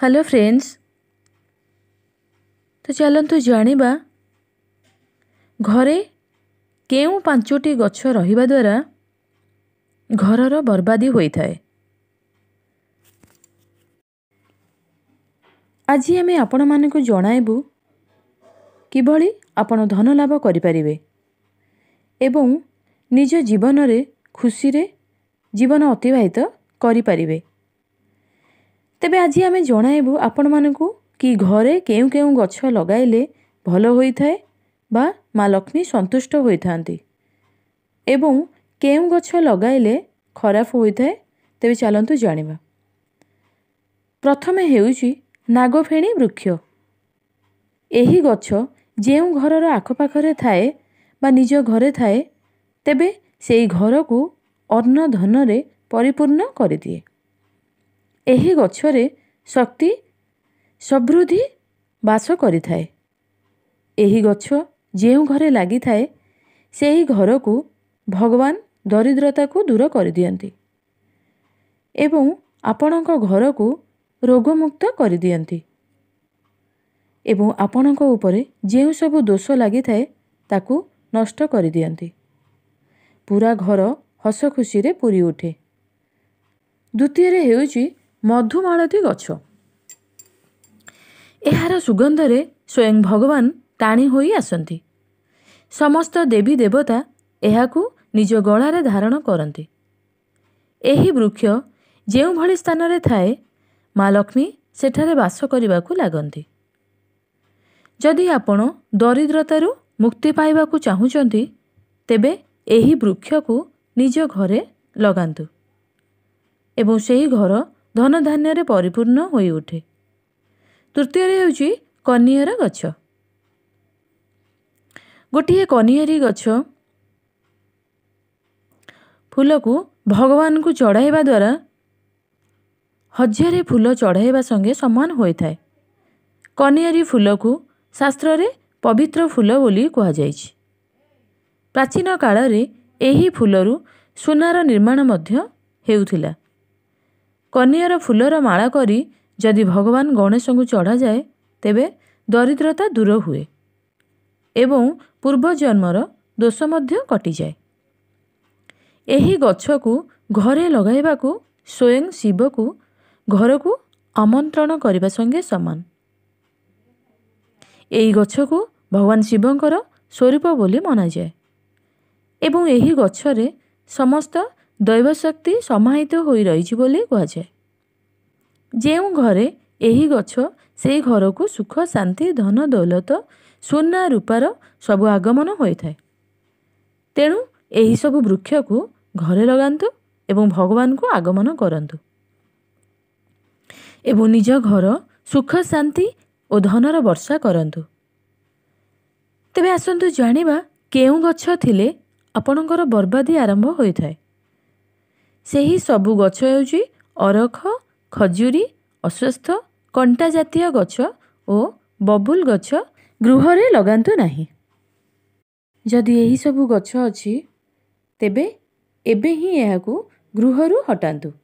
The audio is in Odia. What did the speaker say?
ହ୍ୟାଲୋ ଫ୍ରେଣ୍ଡସ୍ ତ ଚାଲନ୍ତୁ ଜାଣିବା ଘରେ କେଉଁ ପାଞ୍ଚଟି ଗଛ ରହିବା ଦ୍ୱାରା ଘରର ବର୍ବାଦି ହୋଇଥାଏ ଆଜି ଆମେ ଆପଣମାନଙ୍କୁ ଜଣାଇବୁ କିଭଳି ଆପଣ ଧନଲାଭ କରିପାରିବେ ଏବଂ ନିଜ ଜୀବନରେ ଖୁସିରେ ଜୀବନ ଅତିବାହିତ କରିପାରିବେ ତେବେ ଆଜି ଆମେ ଜଣାଇବୁ ଆପଣମାନଙ୍କୁ କି ଘରେ କେଉଁ କେଉଁ ଗଛ ଲଗାଇଲେ ଭଲ ହୋଇଥାଏ ବା ମା ଲକ୍ଷ୍ମୀ ସନ୍ତୁଷ୍ଟ ହୋଇଥାନ୍ତି ଏବଂ କେଉଁ ଗଛ ଲଗାଇଲେ ଖରାପ ହୋଇଥାଏ ତେବେ ଚାଲନ୍ତୁ ଜାଣିବା ପ୍ରଥମେ ହେଉଛି ନାଗଫେଣି ବୃକ୍ଷ ଏହି ଗଛ ଯେଉଁ ଘରର ଆଖପାଖରେ ଥାଏ ବା ନିଜ ଘରେ ଥାଏ ତେବେ ସେଇ ଘରକୁ ଅର୍ଣ୍ଣ ଧନରେ ପରିପୂର୍ଣ୍ଣ କରିଦିଏ ଏହି ଗଛରେ ଶକ୍ତି ସମୃଦ୍ଧି ବାସ କରିଥାଏ ଏହି ଗଛ ଯେଉଁ ଘରେ ଲାଗିଥାଏ ସେହି ଘରକୁ ଭଗବାନ ଦରିଦ୍ରତାକୁ ଦୂର କରିଦିଅନ୍ତି ଏବଂ ଆପଣଙ୍କ ଘରକୁ ରୋଗମୁକ୍ତ କରିଦିଅନ୍ତି ଏବଂ ଆପଣଙ୍କ ଉପରେ ଯେଉଁ ସବୁ ଦୋଷ ଲାଗିଥାଏ ତାକୁ ନଷ୍ଟ କରିଦିଅନ୍ତି ପୁରା ଘର ହସ ଖୁସିରେ ପୁରି ଉଠେ ଦ୍ୱିତୀୟରେ ହେଉଛି ମଧୁମାଳତୀ ଗଛ ଏହାର ସୁଗନ୍ଧରେ ସ୍ୱୟଂ ଭଗବାନ ଟାଣି ହୋଇ ଆସନ୍ତି ସମସ୍ତ ଦେବୀ ଦେବତା ଏହାକୁ ନିଜ ଗଳାରେ ଧାରଣ କରନ୍ତି ଏହି ବୃକ୍ଷ ଯେଉଁଭଳି ସ୍ଥାନରେ ଥାଏ ମା ଲକ୍ଷ୍ମୀ ସେଠାରେ ବାସ କରିବାକୁ ଲାଗନ୍ତି ଯଦି ଆପଣ ଦରିଦ୍ରତାରୁ ମୁକ୍ତି ପାଇବାକୁ ଚାହୁଁଛନ୍ତି ତେବେ ଏହି ବୃକ୍ଷକୁ ନିଜ ଘରେ ଲଗାନ୍ତୁ ଏବଂ ସେହି ଘର ଧନ ଧନଧାନ୍ୟରେ ପରିପୂର୍ଣ୍ଣ ହୋଇଉଠେ ତୃତୀୟରେ ହେଉଛି କନିଅର ଗଛ ଗୋଟିଏ କନିଅରି ଗଛ ଫୁଲକୁ ଭଗବାନଙ୍କୁ ଚଢ଼ାଇବା ଦ୍ୱାରା ହଜାରେ ଫୁଲ ଚଢ଼ାଇବା ସଙ୍ଗେ ସମାନ ହୋଇଥାଏ କନିଅରି ଫୁଲକୁ ଶାସ୍ତ୍ରରେ ପବିତ୍ର ଫୁଲ ବୋଲି କୁହାଯାଇଛି ପ୍ରାଚୀନ କାଳରେ ଏହି ଫୁଲରୁ ସୁନାର ନିର୍ମାଣ ମଧ୍ୟ ହେଉଥିଲା କନିଆର ଫୁଲର ମାଳ କରି ଯଦି ଭଗବାନ ଗଣେଶଙ୍କୁ ଚଢ଼ାଯାଏ ତେବେ ଦରିଦ୍ରତା ଦୂର ହୁଏ ଏବଂ ପୂର୍ବଜନ୍ମର ଦୋଷ ମଧ୍ୟ କଟିଯାଏ ଏହି ଗଛକୁ ଘରେ ଲଗାଇବାକୁ ସ୍ୱୟଂ ଶିବକୁ ଘରକୁ ଆମନ୍ତ୍ରଣ କରିବା ସଙ୍ଗେ ସମାନ ଏହି ଗଛକୁ ଭଗବାନ ଶିବଙ୍କର ସ୍ୱରୂପ ବୋଲି ମନାଯାଏ ଏବଂ ଏହି ଗଛରେ ସମସ୍ତ ଦୈବଶକ୍ତି ସମାହିତ ହୋଇ ରହିଛି ବୋଲି କୁହାଯାଏ ଯେଉଁ ଘରେ ଏହି ଗଛ ସେହି ଘରକୁ ସୁଖ ଶାନ୍ତି ଧନ ଦୌଲତ ସୁନା ରୂପାର ସବୁ ଆଗମନ ହୋଇଥାଏ ତେଣୁ ଏହିସବୁ ବୃକ୍ଷକୁ ଘରେ ଲଗାନ୍ତୁ ଏବଂ ଭଗବାନଙ୍କୁ ଆଗମନ କରନ୍ତୁ ଏବଂ ନିଜ ଘର ସୁଖ ଶାନ୍ତି ଓ ଧନର ବର୍ଷା କରନ୍ତୁ ତେବେ ଆସନ୍ତୁ ଜାଣିବା କେଉଁ ଗଛ ଥିଲେ ଆପଣଙ୍କର ବର୍ବାଦୀ ଆରମ୍ଭ ହୋଇଥାଏ ସେହି ସବୁ ଗଛ ହେଉଛି ଅରଖ ଖଜୁରୀ ଅସ୍ୱସ୍ଥ କଣ୍ଟା ଜାତୀୟ ଗଛ ଓ ବବୁଲ ଗଛ ଗୃହରେ ଲଗାନ୍ତୁ ନାହିଁ ଯଦି ଏହିସବୁ ଗଛ ଅଛି ତେବେ ଏବେ ହିଁ ଏହାକୁ ଗୃହରୁ ହଟାନ୍ତୁ